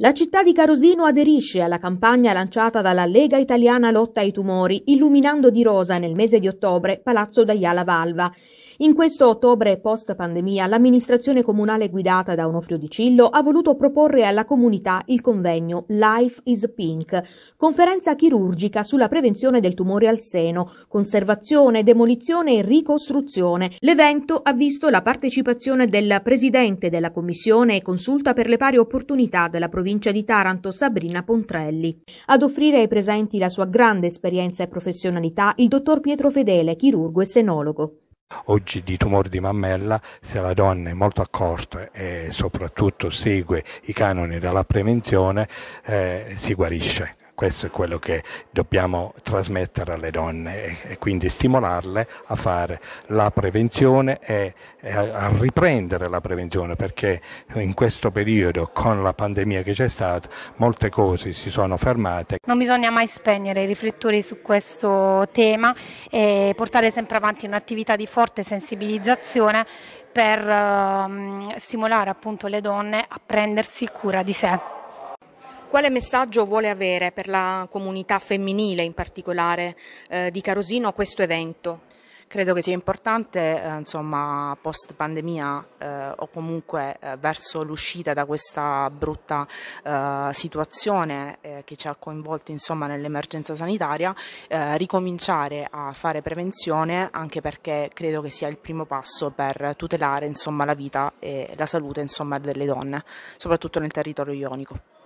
La città di Carosino aderisce alla campagna lanciata dalla Lega Italiana Lotta ai Tumori, illuminando di rosa nel mese di ottobre Palazzo d'Ayala Valva. In questo ottobre post pandemia, l'amministrazione comunale guidata da Onofrio Di Cillo ha voluto proporre alla comunità il convegno Life is Pink, conferenza chirurgica sulla prevenzione del tumore al seno, conservazione, demolizione e ricostruzione. L'evento ha visto la partecipazione del presidente della commissione e consulta per le pari opportunità della provincia di Taranto, Sabrina Pontrelli. Ad offrire ai presenti la sua grande esperienza e professionalità, il dottor Pietro Fedele, chirurgo e senologo oggi di tumore di mammella, se la donna è molto accorta e soprattutto segue i canoni della prevenzione, eh, si guarisce questo è quello che dobbiamo trasmettere alle donne e quindi stimolarle a fare la prevenzione e a riprendere la prevenzione perché in questo periodo con la pandemia che c'è stata molte cose si sono fermate. Non bisogna mai spegnere i riflettori su questo tema e portare sempre avanti un'attività di forte sensibilizzazione per ehm, stimolare appunto le donne a prendersi cura di sé. Quale messaggio vuole avere per la comunità femminile in particolare eh, di Carosino questo evento? Credo che sia importante, eh, insomma, post pandemia eh, o comunque eh, verso l'uscita da questa brutta eh, situazione che ci ha coinvolti insomma, nell'emergenza sanitaria, ricominciare a fare prevenzione anche perché credo che sia il primo passo per tutelare insomma, la vita e la salute insomma, delle donne, soprattutto nel territorio ionico.